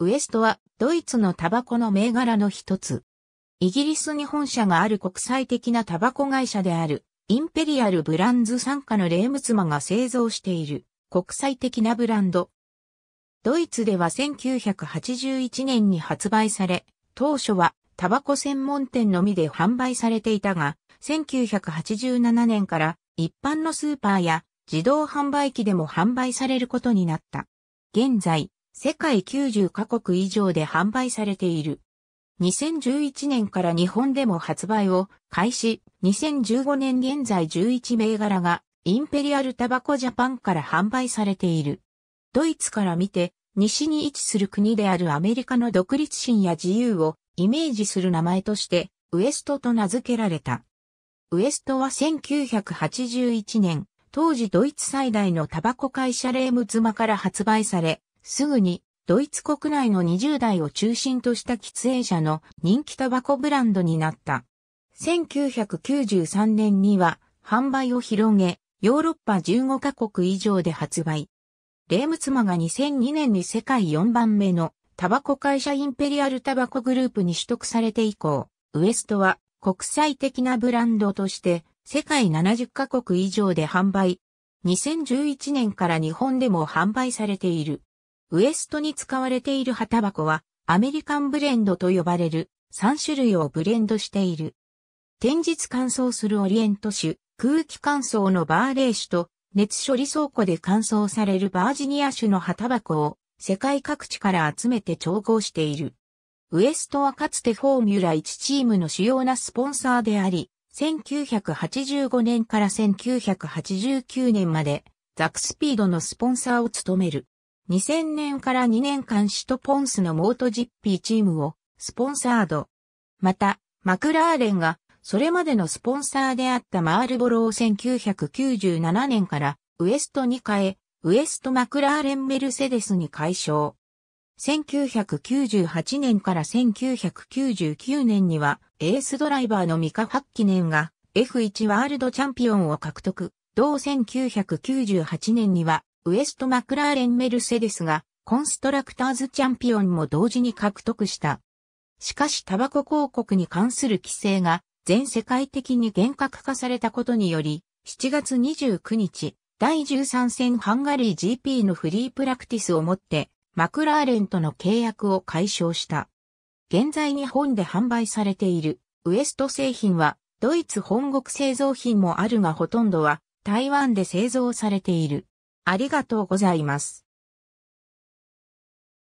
ウエストはドイツのタバコの銘柄の一つ。イギリスに本社がある国際的なタバコ会社であるインペリアルブランズ傘下のレームツマが製造している国際的なブランド。ドイツでは1981年に発売され、当初はタバコ専門店のみで販売されていたが、1987年から一般のスーパーや自動販売機でも販売されることになった。現在、世界90カ国以上で販売されている。2011年から日本でも発売を開始、2015年現在11銘柄がインペリアルタバコジャパンから販売されている。ドイツから見て西に位置する国であるアメリカの独立心や自由をイメージする名前としてウエストと名付けられた。ウエストは1981年、当時ドイツ最大のタバコ会社レームズマから発売され、すぐにドイツ国内の20代を中心とした喫煙者の人気タバコブランドになった。1993年には販売を広げ、ヨーロッパ15カ国以上で発売。レームツマが2002年に世界4番目のタバコ会社インペリアルタバコグループに取得されて以降、ウエストは国際的なブランドとして世界70カ国以上で販売。2011年から日本でも販売されている。ウエストに使われている旗箱は、アメリカンブレンドと呼ばれる3種類をブレンドしている。天日乾燥するオリエント種、空気乾燥のバーレー種と、熱処理倉庫で乾燥されるバージニア種の旗箱を世界各地から集めて調合している。ウエストはかつてフォーミュラ1チームの主要なスポンサーであり、1985年から1989年までザクスピードのスポンサーを務める。2000年から2年間シトポンスのモートジッピーチームをスポンサード。また、マクラーレンがそれまでのスポンサーであったマールボロを1997年からウエストに変え、ウエストマクラーレンメルセデスに解消。1998年から1999年にはエースドライバーのミカ・ハッキネンが F1 ワールドチャンピオンを獲得。同1998年にはウエストマクラーレンメルセデスがコンストラクターズチャンピオンも同時に獲得した。しかしタバコ広告に関する規制が全世界的に厳格化されたことにより、7月29日、第13戦ハンガリー GP のフリープラクティスをもって、マクラーレンとの契約を解消した。現在日本で販売されているウエスト製品は、ドイツ本国製造品もあるがほとんどは台湾で製造されている。ありがとうございます。